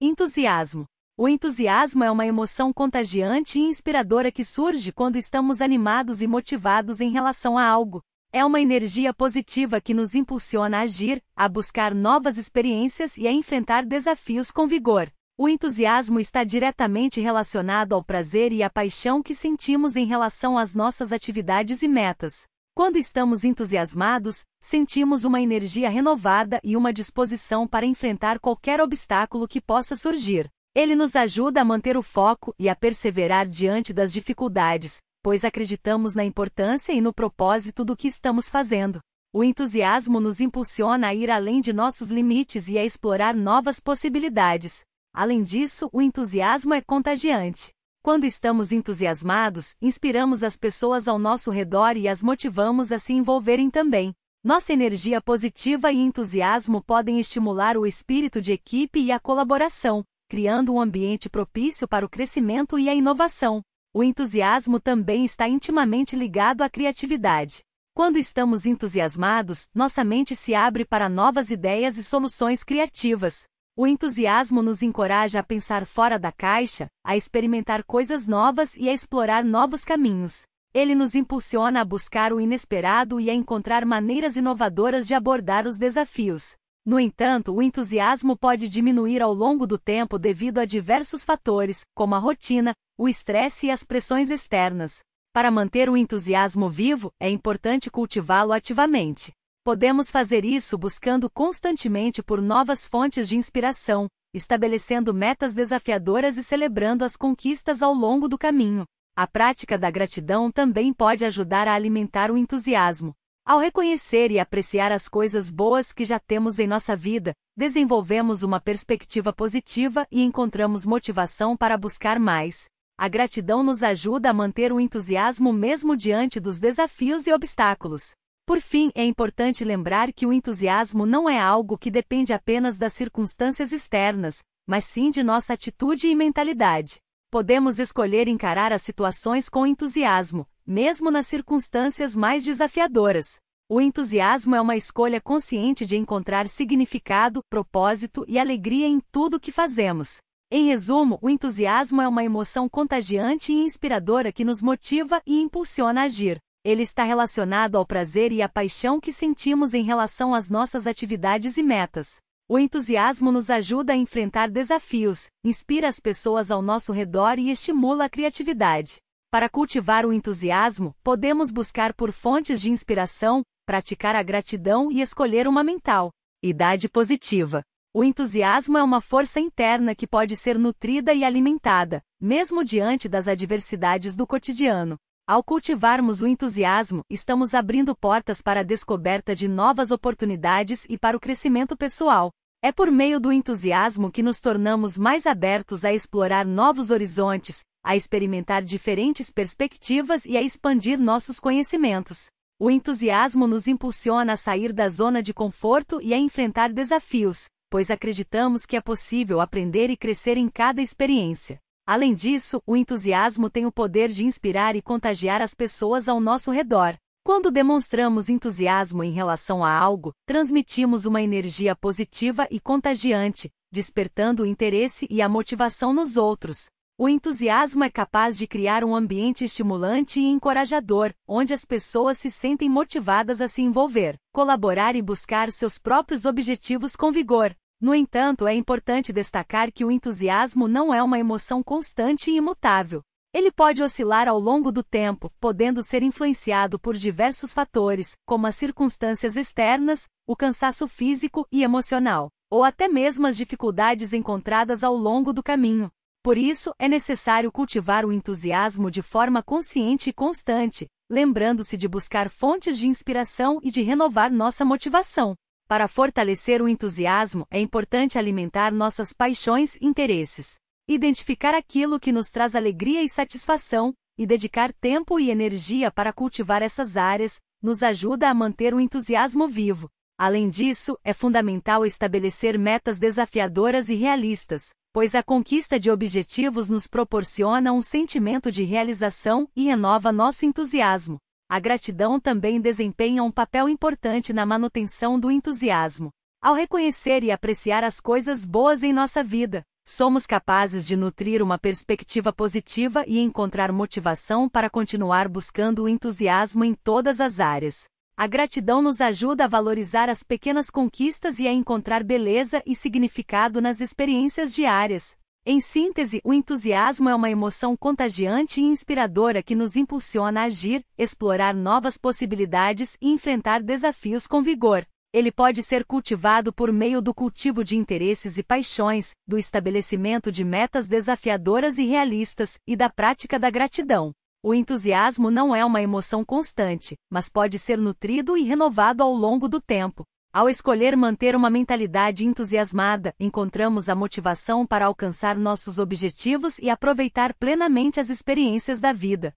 Entusiasmo. O entusiasmo é uma emoção contagiante e inspiradora que surge quando estamos animados e motivados em relação a algo. É uma energia positiva que nos impulsiona a agir, a buscar novas experiências e a enfrentar desafios com vigor. O entusiasmo está diretamente relacionado ao prazer e à paixão que sentimos em relação às nossas atividades e metas. Quando estamos entusiasmados, sentimos uma energia renovada e uma disposição para enfrentar qualquer obstáculo que possa surgir. Ele nos ajuda a manter o foco e a perseverar diante das dificuldades, pois acreditamos na importância e no propósito do que estamos fazendo. O entusiasmo nos impulsiona a ir além de nossos limites e a explorar novas possibilidades. Além disso, o entusiasmo é contagiante. Quando estamos entusiasmados, inspiramos as pessoas ao nosso redor e as motivamos a se envolverem também. Nossa energia positiva e entusiasmo podem estimular o espírito de equipe e a colaboração, criando um ambiente propício para o crescimento e a inovação. O entusiasmo também está intimamente ligado à criatividade. Quando estamos entusiasmados, nossa mente se abre para novas ideias e soluções criativas, o entusiasmo nos encoraja a pensar fora da caixa, a experimentar coisas novas e a explorar novos caminhos. Ele nos impulsiona a buscar o inesperado e a encontrar maneiras inovadoras de abordar os desafios. No entanto, o entusiasmo pode diminuir ao longo do tempo devido a diversos fatores, como a rotina, o estresse e as pressões externas. Para manter o entusiasmo vivo, é importante cultivá-lo ativamente. Podemos fazer isso buscando constantemente por novas fontes de inspiração, estabelecendo metas desafiadoras e celebrando as conquistas ao longo do caminho. A prática da gratidão também pode ajudar a alimentar o entusiasmo. Ao reconhecer e apreciar as coisas boas que já temos em nossa vida, desenvolvemos uma perspectiva positiva e encontramos motivação para buscar mais. A gratidão nos ajuda a manter o entusiasmo mesmo diante dos desafios e obstáculos. Por fim, é importante lembrar que o entusiasmo não é algo que depende apenas das circunstâncias externas, mas sim de nossa atitude e mentalidade. Podemos escolher encarar as situações com entusiasmo, mesmo nas circunstâncias mais desafiadoras. O entusiasmo é uma escolha consciente de encontrar significado, propósito e alegria em tudo que fazemos. Em resumo, o entusiasmo é uma emoção contagiante e inspiradora que nos motiva e impulsiona a agir. Ele está relacionado ao prazer e à paixão que sentimos em relação às nossas atividades e metas. O entusiasmo nos ajuda a enfrentar desafios, inspira as pessoas ao nosso redor e estimula a criatividade. Para cultivar o entusiasmo, podemos buscar por fontes de inspiração, praticar a gratidão e escolher uma mental. Idade positiva. O entusiasmo é uma força interna que pode ser nutrida e alimentada, mesmo diante das adversidades do cotidiano. Ao cultivarmos o entusiasmo, estamos abrindo portas para a descoberta de novas oportunidades e para o crescimento pessoal. É por meio do entusiasmo que nos tornamos mais abertos a explorar novos horizontes, a experimentar diferentes perspectivas e a expandir nossos conhecimentos. O entusiasmo nos impulsiona a sair da zona de conforto e a enfrentar desafios, pois acreditamos que é possível aprender e crescer em cada experiência. Além disso, o entusiasmo tem o poder de inspirar e contagiar as pessoas ao nosso redor. Quando demonstramos entusiasmo em relação a algo, transmitimos uma energia positiva e contagiante, despertando o interesse e a motivação nos outros. O entusiasmo é capaz de criar um ambiente estimulante e encorajador, onde as pessoas se sentem motivadas a se envolver, colaborar e buscar seus próprios objetivos com vigor. No entanto, é importante destacar que o entusiasmo não é uma emoção constante e imutável. Ele pode oscilar ao longo do tempo, podendo ser influenciado por diversos fatores, como as circunstâncias externas, o cansaço físico e emocional, ou até mesmo as dificuldades encontradas ao longo do caminho. Por isso, é necessário cultivar o entusiasmo de forma consciente e constante, lembrando-se de buscar fontes de inspiração e de renovar nossa motivação. Para fortalecer o entusiasmo, é importante alimentar nossas paixões e interesses, identificar aquilo que nos traz alegria e satisfação, e dedicar tempo e energia para cultivar essas áreas, nos ajuda a manter o entusiasmo vivo. Além disso, é fundamental estabelecer metas desafiadoras e realistas, pois a conquista de objetivos nos proporciona um sentimento de realização e renova nosso entusiasmo. A gratidão também desempenha um papel importante na manutenção do entusiasmo. Ao reconhecer e apreciar as coisas boas em nossa vida, somos capazes de nutrir uma perspectiva positiva e encontrar motivação para continuar buscando o entusiasmo em todas as áreas. A gratidão nos ajuda a valorizar as pequenas conquistas e a encontrar beleza e significado nas experiências diárias. Em síntese, o entusiasmo é uma emoção contagiante e inspiradora que nos impulsiona a agir, explorar novas possibilidades e enfrentar desafios com vigor. Ele pode ser cultivado por meio do cultivo de interesses e paixões, do estabelecimento de metas desafiadoras e realistas, e da prática da gratidão. O entusiasmo não é uma emoção constante, mas pode ser nutrido e renovado ao longo do tempo, ao escolher manter uma mentalidade entusiasmada, encontramos a motivação para alcançar nossos objetivos e aproveitar plenamente as experiências da vida.